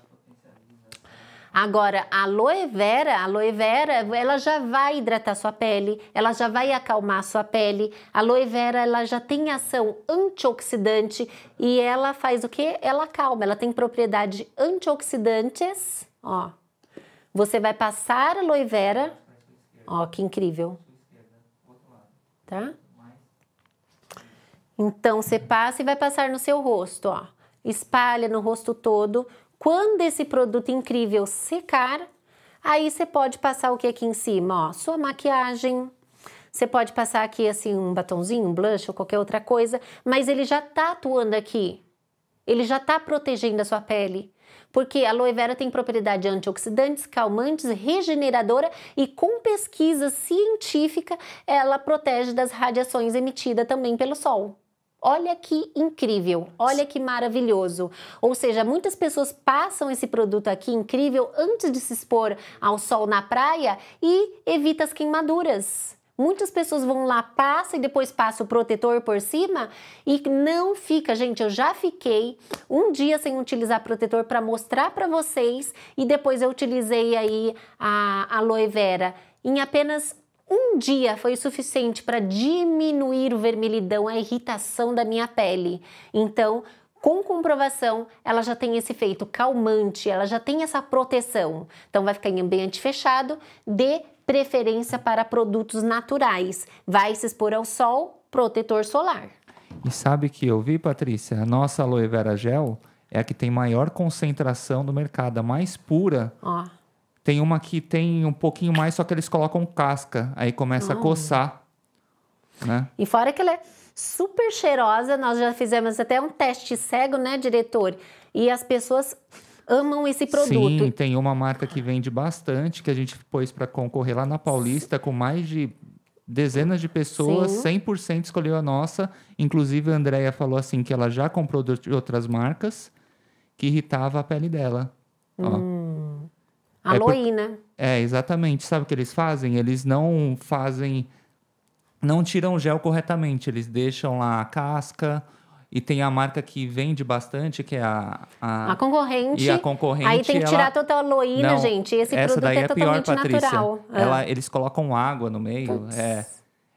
Agora, a aloe vera, a aloe vera, ela já vai hidratar sua pele, ela já vai acalmar sua pele. A aloe vera, ela já tem ação antioxidante e ela faz o que? Ela acalma, ela tem propriedade antioxidantes, ó. Você vai passar aloe vera, ó, que incrível. Tá? Então, você passa e vai passar no seu rosto, ó. Espalha no rosto todo quando esse produto incrível secar, aí você pode passar o que aqui em cima, ó, sua maquiagem. Você pode passar aqui assim um batonzinho, um blush ou qualquer outra coisa, mas ele já tá atuando aqui. Ele já tá protegendo a sua pele. Porque a aloe vera tem propriedade antioxidantes, calmantes, regeneradora e com pesquisa científica ela protege das radiações emitidas também pelo sol. Olha que incrível, olha que maravilhoso. Ou seja, muitas pessoas passam esse produto aqui incrível antes de se expor ao sol na praia e evita as queimaduras. Muitas pessoas vão lá, passa e depois passa o protetor por cima e não fica, gente. Eu já fiquei um dia sem utilizar protetor para mostrar para vocês e depois eu utilizei aí a aloe vera. Em apenas um dia foi o suficiente para diminuir o vermelhidão, a irritação da minha pele. Então, com comprovação, ela já tem esse efeito calmante, ela já tem essa proteção. Então, vai ficar em ambiente fechado, dê preferência para produtos naturais. Vai se expor ao sol, protetor solar. E sabe que eu vi, Patrícia? A nossa aloe vera gel é a que tem maior concentração do mercado, a mais pura. Ó. Tem uma que tem um pouquinho mais, só que eles colocam casca, aí começa hum. a ah. coçar. Né? E fora que ela é super cheirosa, nós já fizemos até um teste cego, né, diretor? E as pessoas amam esse produto. Sim, tem uma marca que vende bastante, que a gente pôs para concorrer lá na Paulista com mais de dezenas de pessoas, Sim. 100% escolheu a nossa. Inclusive, a Andrea falou assim que ela já comprou de outras marcas que irritava a pele dela. Hum. Aloína. É, né? é, exatamente. Sabe o que eles fazem? Eles não fazem. Não tiram o gel corretamente. Eles deixam lá a casca. E tem a marca que vende bastante, que é a. A, a concorrente. E a concorrente. Aí tem que tirar ela... toda a aloína, não, gente. Esse essa produto é daí é, é totalmente pior, Patrícia. natural. É. Ela, é. Eles colocam água no meio. Puts. É.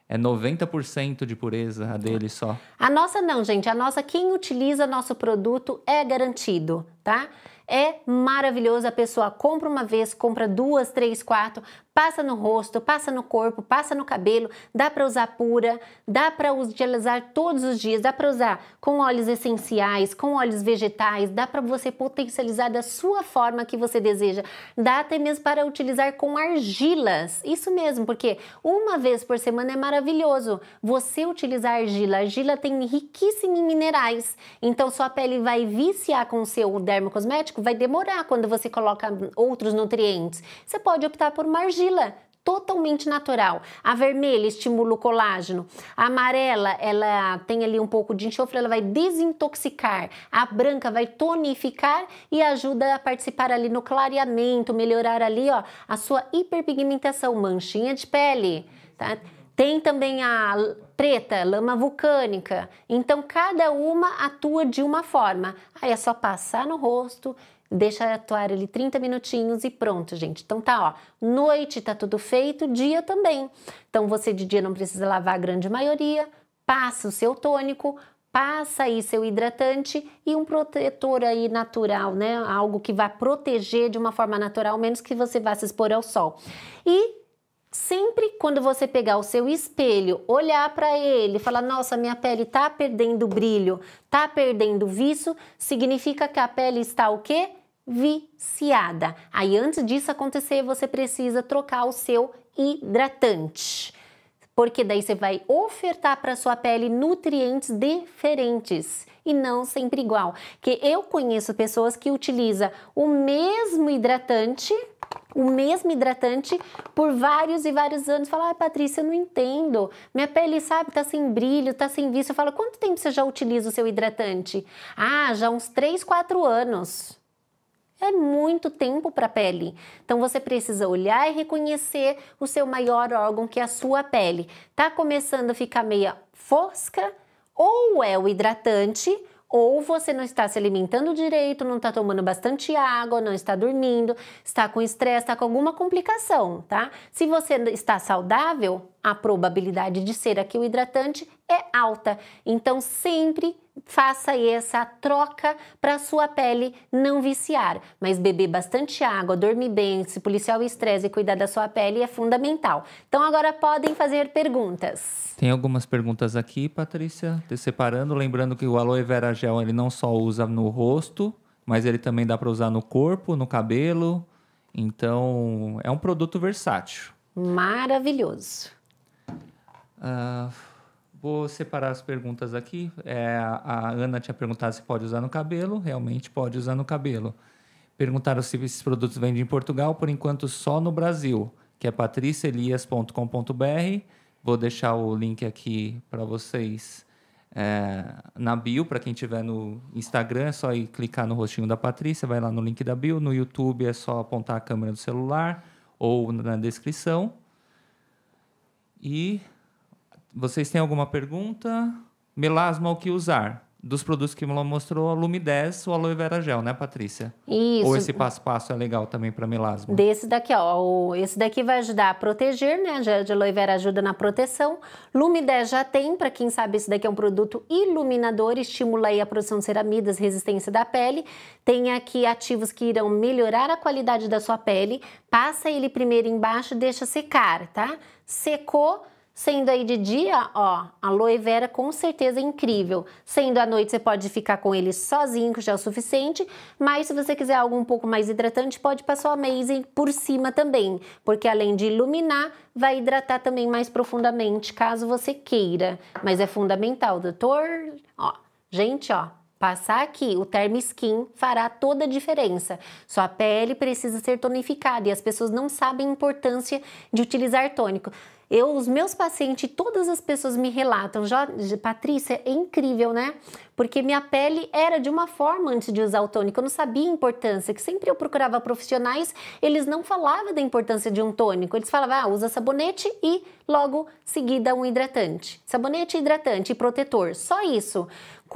É 90% de pureza a dele só. A nossa não, gente. A nossa, quem utiliza nosso produto é garantido, tá? É maravilhoso, a pessoa compra uma vez, compra duas, três, quatro, Passa no rosto, passa no corpo, passa no cabelo, dá para usar pura, dá para utilizar todos os dias, dá para usar com óleos essenciais, com óleos vegetais, dá para você potencializar da sua forma que você deseja. Dá até mesmo para utilizar com argilas. Isso mesmo, porque uma vez por semana é maravilhoso você utilizar argila. argila tem riquíssimo em minerais, então sua pele vai viciar com o seu dermocosmético, vai demorar quando você coloca outros nutrientes. Você pode optar por uma argila argila totalmente natural. A vermelha estimula o colágeno, a amarela ela tem ali um pouco de enxofre, ela vai desintoxicar, a branca vai tonificar e ajuda a participar ali no clareamento, melhorar ali ó, a sua hiperpigmentação, manchinha de pele, tá? Tem também a preta, lama vulcânica. Então, cada uma atua de uma forma. Aí é só passar no rosto Deixa atuar ali 30 minutinhos e pronto, gente. Então tá, ó, noite tá tudo feito, dia também. Então você de dia não precisa lavar a grande maioria, passa o seu tônico, passa aí seu hidratante e um protetor aí natural, né? Algo que vá proteger de uma forma natural, menos que você vá se expor ao sol. E Sempre quando você pegar o seu espelho, olhar para ele, falar: "Nossa, minha pele está perdendo brilho, está perdendo viço", significa que a pele está o quê? Viciada. Aí antes disso acontecer, você precisa trocar o seu hidratante porque daí você vai ofertar para sua pele nutrientes diferentes e não sempre igual. Que eu conheço pessoas que utilizam o mesmo hidratante o mesmo hidratante por vários e vários anos. Fala, ah, Patrícia, eu não entendo. Minha pele, sabe, tá sem brilho, tá sem vício. Eu falo, quanto tempo você já utiliza o seu hidratante? Ah, já uns 3, 4 anos. É muito tempo para a pele. Então você precisa olhar e reconhecer o seu maior órgão, que é a sua pele. Tá começando a ficar meia fosca? Ou é o hidratante, ou você não está se alimentando direito, não está tomando bastante água, não está dormindo, está com estresse, está com alguma complicação, tá? Se você está saudável, a probabilidade de ser aqui o hidratante é alta. Então, sempre faça essa troca para a sua pele não viciar. Mas beber bastante água, dormir bem, se policiar o estresse e cuidar da sua pele é fundamental. Então agora podem fazer perguntas. Tem algumas perguntas aqui, Patrícia, te separando, lembrando que o aloe vera gel ele não só usa no rosto, mas ele também dá para usar no corpo, no cabelo. Então é um produto versátil. Maravilhoso. Uh Vou separar as perguntas aqui. É, a Ana tinha perguntado se pode usar no cabelo. Realmente pode usar no cabelo. Perguntaram se esses produtos vendem em Portugal, por enquanto só no Brasil, que é patriciaelias.com.br. Vou deixar o link aqui para vocês é, na bio, para quem tiver no Instagram, é só ir clicar no rostinho da Patrícia, vai lá no link da bio. No YouTube é só apontar a câmera do celular ou na descrição. E vocês têm alguma pergunta? Melasma, o que usar? Dos produtos que ela mostrou, a Lume 10 ou aloe vera gel, né, Patrícia? Isso. Ou esse passo-passo é legal também para melasma? Desse daqui, ó. Esse daqui vai ajudar a proteger, né? Gel de aloe vera ajuda na proteção. Lume 10 já tem, para quem sabe, esse daqui é um produto iluminador, estimula aí a produção de ceramidas, resistência da pele. Tem aqui ativos que irão melhorar a qualidade da sua pele. Passa ele primeiro embaixo, deixa secar, tá? Secou Sendo aí de dia, ó, aloe vera com certeza é incrível. Sendo à noite, você pode ficar com ele sozinho, que já é o suficiente. Mas se você quiser algo um pouco mais hidratante, pode passar o amazing por cima também. Porque além de iluminar, vai hidratar também mais profundamente, caso você queira. Mas é fundamental, doutor. Ó, gente, ó, Passar aqui o Term Skin fará toda a diferença. Sua pele precisa ser tonificada e as pessoas não sabem a importância de utilizar tônico. Eu, os meus pacientes, todas as pessoas me relatam, já, Patrícia, é incrível, né? Porque minha pele era de uma forma antes de usar o tônico, eu não sabia a importância, que sempre eu procurava profissionais, eles não falavam da importância de um tônico, eles falavam, ah, usa sabonete e logo seguida um hidratante. Sabonete, hidratante e protetor, só isso.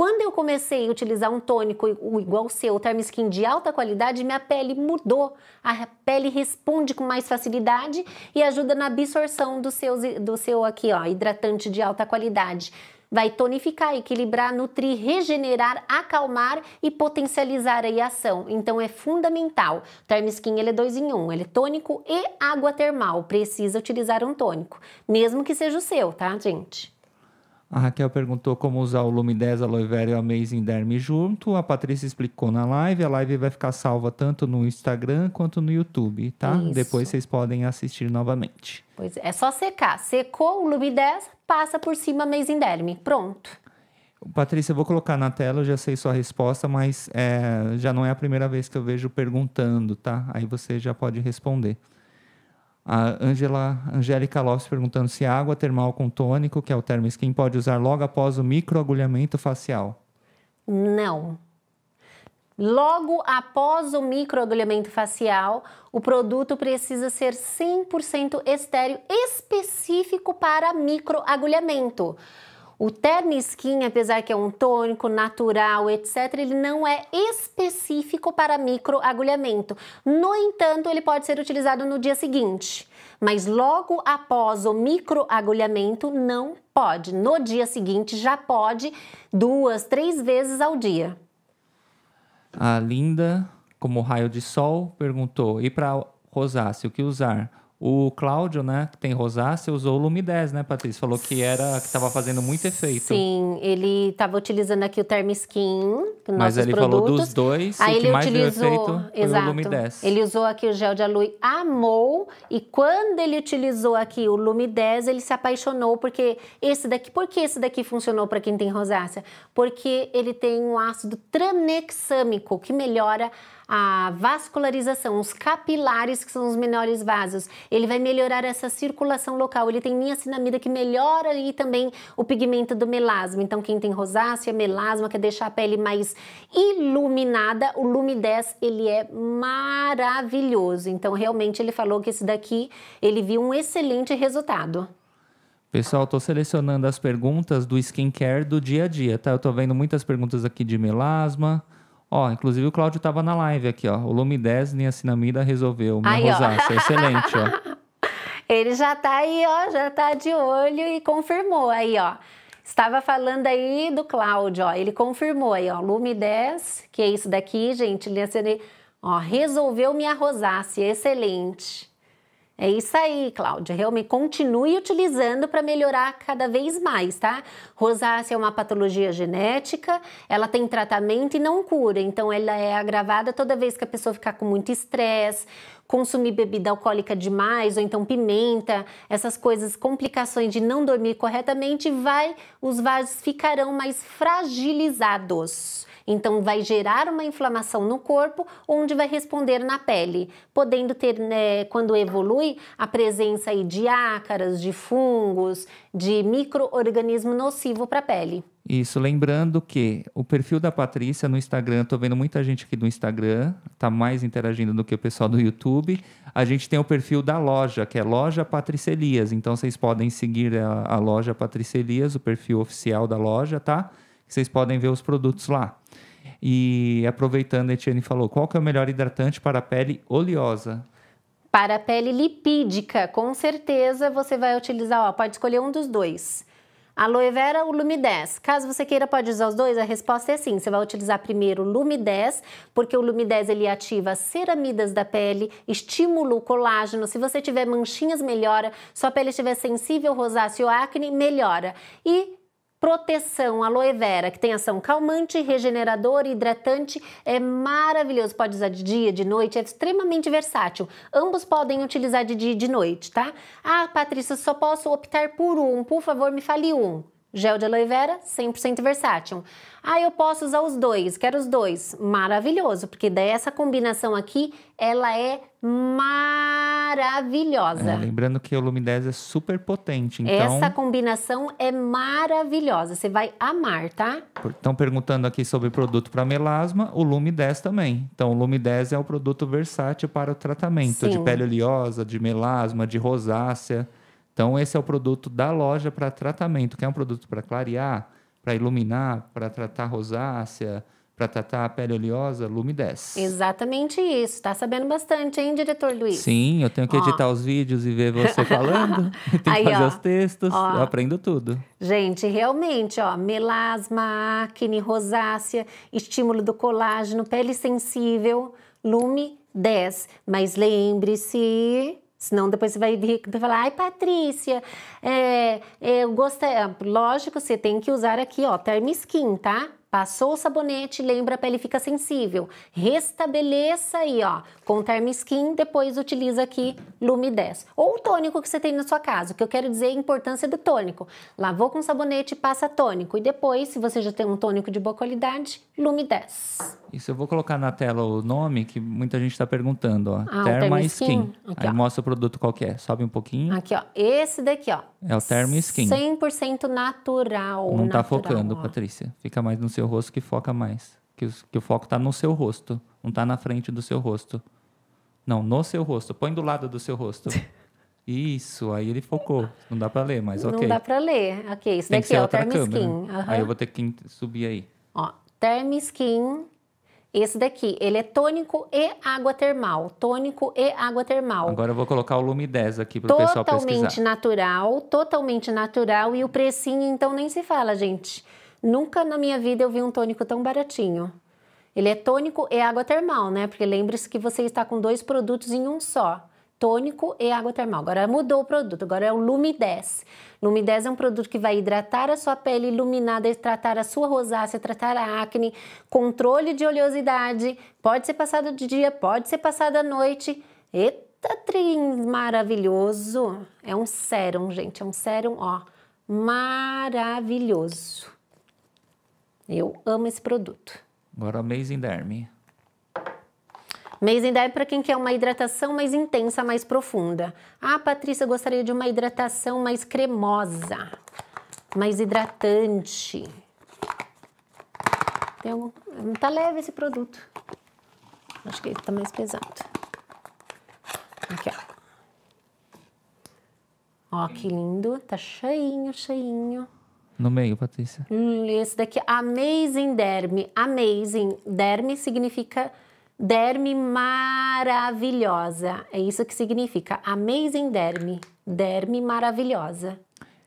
Quando eu comecei a utilizar um tônico igual o seu, o Term Skin de alta qualidade, minha pele mudou. A pele responde com mais facilidade e ajuda na absorção do seu, do seu aqui, ó, hidratante de alta qualidade. Vai tonificar, equilibrar, nutrir, regenerar, acalmar e potencializar a ação. Então é fundamental. O Term Skin ele é dois em um, ele é tônico e água termal. Precisa utilizar um tônico, mesmo que seja o seu, tá, gente? A Raquel perguntou como usar o Lume 10 Aloe Vera e o Amazing Derm junto. A Patrícia explicou na live. A live vai ficar salva tanto no Instagram quanto no YouTube, tá? Isso. Depois vocês podem assistir novamente. Pois é, é só secar. Secou o Lume 10, passa por cima Amazing Derm. Pronto. Patrícia, eu vou colocar na tela, eu já sei sua resposta, mas é, já não é a primeira vez que eu vejo perguntando, tá? Aí você já pode responder. A Angela, Angélica Lopes perguntando se água termal com tônico, que é o skin, pode usar logo após o microagulhamento facial. Não. Logo após o microagulhamento facial, o produto precisa ser 100% estéreo específico para microagulhamento. O terno skin, apesar que é um tônico natural, etc, ele não é específico para microagulhamento. No entanto, ele pode ser utilizado no dia seguinte, mas logo após o microagulhamento não pode. No dia seguinte já pode duas, três vezes ao dia. A Linda, como raio de sol, perguntou: "E para rosácea, o que usar?" O Cláudio, né, que tem rosácea, usou o Lume 10, né, Patrícia? Falou que era que estava fazendo muito efeito. Sim, ele estava utilizando aqui o Thermiskin, Mas ele produtos. falou dos dois, Aí o que ele mais utilizou, deu efeito exato, o Lume 10. Ele usou aqui o gel de alui, amou, e quando ele utilizou aqui o Lume 10, ele se apaixonou, porque esse daqui, por que esse daqui funcionou para quem tem rosácea? Porque ele tem um ácido tranexâmico, que melhora a vascularização, os capilares, que são os menores vasos. Ele vai melhorar essa circulação local. Ele tem niacinamida que melhora e também o pigmento do melasma. Então, quem tem rosácea, melasma, quer deixar a pele mais iluminada, o Lume 10 ele é maravilhoso. Então, realmente, ele falou que esse daqui ele viu um excelente resultado. Pessoal, estou selecionando as perguntas do skincare do dia a dia, tá? Eu estou vendo muitas perguntas aqui de melasma, Ó, inclusive o Cláudio tava na live aqui, ó. O Lume 10 niacinamida resolveu minha rosácea. Excelente, ó. (laughs) Ele já tá aí, ó, já tá de olho e confirmou aí, ó. Estava falando aí do Cláudio, ó, ele confirmou aí, ó, Lume 10, que é isso daqui, gente, ele ó, resolveu minha rosácea, excelente. É isso aí, Cláudia. Realmente continue utilizando para melhorar cada vez mais, tá? Rosácea é uma patologia genética, ela tem tratamento e não cura, então ela é agravada toda vez que a pessoa ficar com muito estresse, consumir bebida alcoólica demais, ou então pimenta, essas coisas, complicações de não dormir corretamente, vai, os vasos ficarão mais fragilizados. Então, vai gerar uma inflamação no corpo, onde vai responder na pele, podendo ter, né, quando evolui, a presença de ácaras, de fungos, de micro-organismo nocivo para a pele. Isso, lembrando que o perfil da Patrícia no Instagram, tô vendo muita gente aqui do Instagram, tá mais interagindo do que o pessoal do YouTube. A gente tem o perfil da loja, que é Loja Patrícia Elias. Então vocês podem seguir a, a loja Patrícia Elias, o perfil oficial da loja, tá? Vocês podem ver os produtos lá. E aproveitando, a Etienne falou: qual que é o melhor hidratante para a pele oleosa? Para a pele lipídica, com certeza você vai utilizar, ó, pode escolher um dos dois Aloe vera ou Lume 10? Caso você queira, pode usar os dois? A resposta é sim. Você vai utilizar primeiro o Lume 10, porque o Lume 10 ele ativa as ceramidas da pele, estimula o colágeno. Se você tiver manchinhas, melhora. Sua pele estiver sensível, rosáceo ou acne, melhora. E proteção aloe vera, que tem ação calmante, regenerador, hidratante, é maravilhoso. Pode usar de dia, de noite, é extremamente versátil. Ambos podem utilizar de dia e de noite, tá? Ah, Patrícia, só posso optar por um. Por favor, me fale um. Gel de aloe vera, 100% versátil. Ah, eu posso usar os dois, quero os dois. Maravilhoso, porque dessa combinação aqui, ela é maravilhosa maravilhosa. É, lembrando que o Lume 10 é super potente, então... Essa combinação é maravilhosa, você vai amar, tá? Estão perguntando aqui sobre produto para melasma, o Lume 10 também. Então, o Lume 10 é o produto versátil para o tratamento Sim. de pele oleosa, de melasma, de rosácea. Então, esse é o produto da loja para tratamento, que é um produto para clarear, para iluminar, para tratar rosácea, para tratar a pele oleosa, Lume 10. Exatamente isso. Está sabendo bastante, hein, diretor Luiz? Sim, eu tenho que ó. editar os vídeos e ver você (laughs) falando. tem que fazer ó. os textos. Ó. Eu aprendo tudo. Gente, realmente, ó, melasma, acne, rosácea, estímulo do colágeno, pele sensível, Lume 10. Mas lembre-se Senão depois você vai vir e falar, ai Patrícia, é, eu gostei. É, lógico, você tem que usar aqui, ó, Term Skin, tá? Passou o sabonete, lembra, a pele fica sensível. Restabeleça aí, ó, com Term Skin, depois utiliza aqui Lumi 10. Ou o tônico que você tem na sua casa, o que eu quero dizer é a importância do tônico. Lavou com sabonete, passa tônico. E depois, se você já tem um tônico de boa qualidade, Lume 10. Isso, eu vou colocar na tela o nome que muita gente está perguntando, ó. Ah, o Skin. Skin. Aqui, Aí ó. mostra o produto qual que é. Sobe um pouquinho. Aqui, ó. Esse daqui, ó. É o Therma Skin. 100% natural. Não está focando, ó. Patrícia. Fica mais no seu rosto que foca mais. Que, que o foco está no seu rosto. Não está na frente do seu rosto. Não, no seu rosto. Põe do lado do seu rosto. (laughs) Isso, aí ele focou. Não dá para ler, mas ok. Não dá para ler. Ok, isso Tem daqui é o Therma Skin. Uhum. Aí eu vou ter que subir aí. Ó, Term Skin. Esse daqui, ele é tônico e água termal. Tônico e água termal. Agora eu vou colocar o Lume 10 aqui para o pessoal pesquisar. Totalmente natural, totalmente natural. E o precinho, então, nem se fala, gente. Nunca na minha vida eu vi um tônico tão baratinho. Ele é tônico e água termal, né? Porque lembre-se que você está com dois produtos em um só tônico e água termal. Agora mudou o produto, agora é o Lume 10. Lume 10 é um produto que vai hidratar a sua pele iluminada, tratar a sua rosácea, tratar a acne, controle de oleosidade. Pode ser passado de dia, pode ser passado à noite. Eita, trim maravilhoso! É um sérum, gente, é um sérum, ó, maravilhoso. Eu amo esse produto. Agora Amazing Derme. Mês ainda é para quem quer uma hidratação mais intensa, mais profunda. Ah, Patrícia, eu gostaria de uma hidratação mais cremosa, mais hidratante. Tem algum... Não tá leve esse produto. Acho que ele tá mais pesado. Aqui, ó. Ó, que lindo. Tá cheinho, cheinho. No meio, Patrícia. Hum, esse daqui, Amazing Derme. Amazing Derme significa Derme maravilhosa. É isso que significa. Amazing derme. Derme maravilhosa.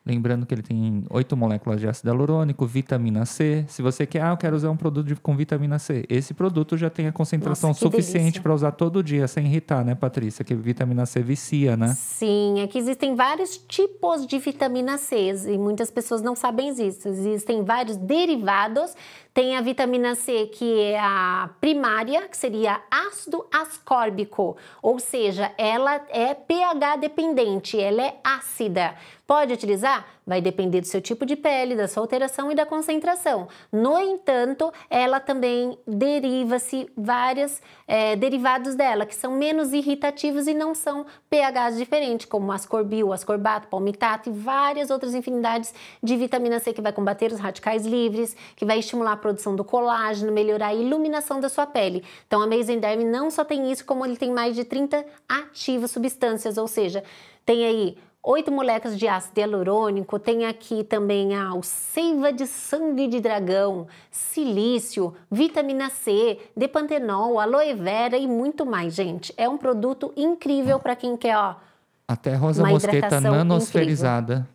Lembrando que ele tem oito moléculas de ácido hialurônico, vitamina C. Se você quer, ah, eu quero usar um produto com vitamina C. Esse produto já tem a concentração Nossa, suficiente para usar todo dia, sem irritar, né, Patrícia? Que vitamina C vicia, né? Sim, é que existem vários tipos de vitamina C e muitas pessoas não sabem isso. Existem vários derivados. Tem a vitamina C, que é a primária, que seria ácido ascórbico, ou seja, ela é pH dependente, ela é ácida. Pode utilizar? Vai depender do seu tipo de pele, da sua alteração e da concentração. No entanto, ela também deriva-se vários é, derivados dela, que são menos irritativos e não são pHs diferentes, como ascorbil, ascorbato, palmitato e várias outras infinidades de vitamina C que vai combater os radicais livres, que vai estimular a produção do colágeno, melhorar a iluminação da sua pele. Então, a Meisenderm não só tem isso, como ele tem mais de 30 ativos substâncias, ou seja, tem aí Oito moléculas de ácido hialurônico, tem aqui também a seiva de sangue de dragão, silício, vitamina C, depantenol, aloe vera e muito mais, gente. É um produto incrível para quem quer, ó. Até rosa mosqueta nanosferizada.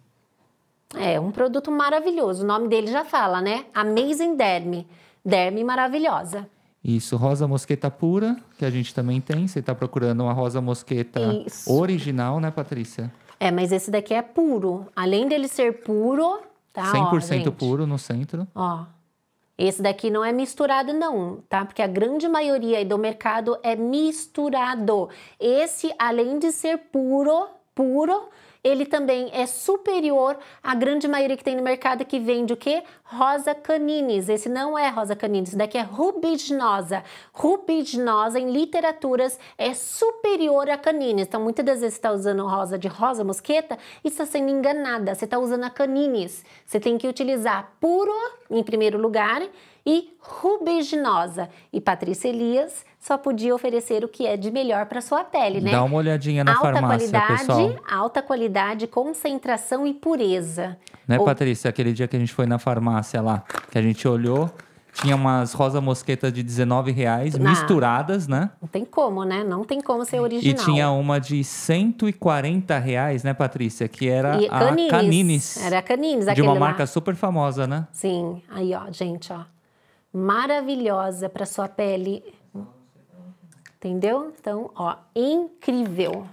Incrível. É, um produto maravilhoso. O nome dele já fala, né? Amazing Derme. Derme maravilhosa. Isso, rosa mosqueta pura, que a gente também tem. Você está procurando uma rosa mosqueta Isso. original, né, Patrícia? É, mas esse daqui é puro. Além dele ser puro, tá? 100% ó, puro no centro. Ó. Esse daqui não é misturado não, tá? Porque a grande maioria do mercado é misturado. Esse, além de ser puro, puro, ele também é superior à grande maioria que tem no mercado que vende o que? Rosa caninis. Esse não é rosa caninis, esse daqui é rubidinosa. Rubidinosa em literaturas é superior a caninis. Então muitas das vezes você está usando rosa de rosa mosqueta e está sendo enganada. Você está usando a caninis. Você tem que utilizar puro em primeiro lugar e rubiginosa. E Patrícia Elias só podia oferecer o que é de melhor para sua pele, né? Dá uma olhadinha na alta farmácia, qualidade, pessoal. Alta qualidade, concentração e pureza. Né, Ou... Patrícia? Aquele dia que a gente foi na farmácia lá, que a gente olhou, tinha umas rosa mosqueta de 19 reais ah. misturadas, né? Não tem como, né? Não tem como ser original. E tinha uma de 140 reais, né, Patrícia? Que era e a Canines. Canines. Era a Canines. De uma marca super famosa, né? Sim. Aí, ó, gente, ó maravilhosa para sua pele. Entendeu? Então, ó, incrível.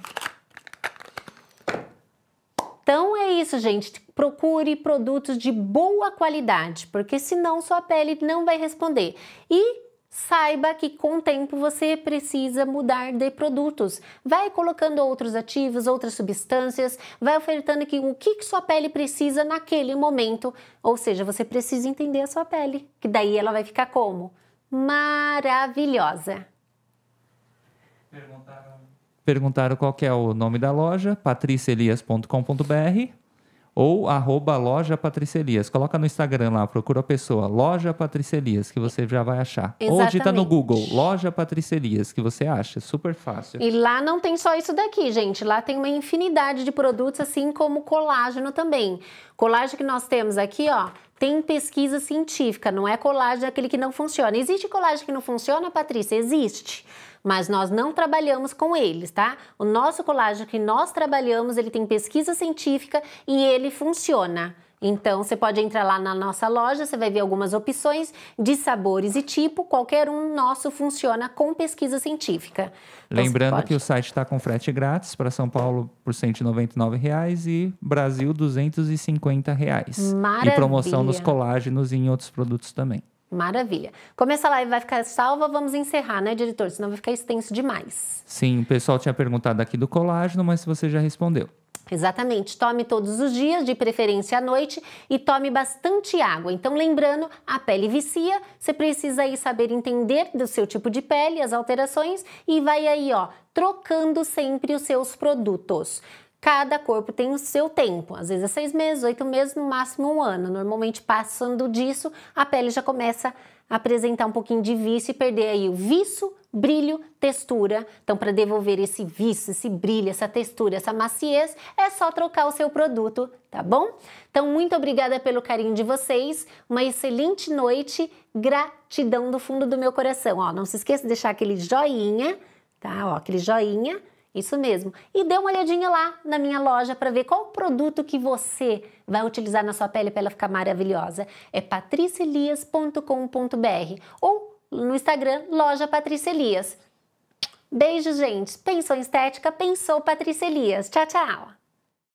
Então é isso, gente. Procure produtos de boa qualidade, porque senão sua pele não vai responder. E saiba que com o tempo você precisa mudar de produtos. Vai colocando outros ativos, outras substâncias, vai ofertando aqui o que, sua pele precisa naquele momento. Ou seja, você precisa entender a sua pele, que daí ela vai ficar como? Maravilhosa. Perguntaram, Perguntaram qual é o nome da loja, PatriceLias.com.br ou arroba loja Elias. Coloca no Instagram lá, procura a pessoa, loja patricelias, que você já vai achar. Exatamente. Ou digita no Google, loja patricelias, que você acha, super fácil. E lá não tem só isso daqui, gente, lá tem uma infinidade de produtos, assim como colágeno também. Colágeno que nós temos aqui, ó, tem pesquisa científica, não é colágeno aquele que não funciona. Existe colágeno que não funciona, Patrícia? Existe. Mas nós não trabalhamos com eles, tá? O nosso colágeno que nós trabalhamos, ele tem pesquisa científica e ele funciona. Então você pode entrar lá na nossa loja, você vai ver algumas opções de sabores e tipo, qualquer um nosso funciona com pesquisa científica. Então, Lembrando que o site está com frete grátis para São Paulo por R$ 199 reais e Brasil R$ 250. Reais. Maravilha. E promoção nos colágenos e em outros produtos também. Maravilha. Como essa live vai ficar salva, vamos encerrar, né, diretor? Senão vai ficar extenso demais. Sim, o pessoal tinha perguntado aqui do colágeno, mas você já respondeu. Exatamente, tome todos os dias, de preferência à noite, e tome bastante água. Então, lembrando, a pele vicia, você precisa aí saber entender do seu tipo de pele, as alterações, e vai aí, ó, trocando sempre os seus produtos. Cada corpo tem o seu tempo, às vezes é seis meses, oito meses, no máximo um ano. Normalmente, passando disso, a pele já começa a apresentar um pouquinho de vício e perder aí o viço, brilho, textura. Então, para devolver esse viço, esse brilho, essa textura, essa maciez, é só trocar o seu produto, tá bom? Então, muito obrigada pelo carinho de vocês, uma excelente noite, gratidão do fundo do meu coração. Ó, não se esqueça de deixar aquele joinha, tá? Ó, aquele joinha isso mesmo. E dê uma olhadinha lá na minha loja para ver qual produto que você vai utilizar na sua pele para ela ficar maravilhosa. É patricelias.com.br ou no Instagram, loja Patrícia Elias. Beijo, gente. Pensou em estética? Pensou Patrícia Elias. Tchau, tchau.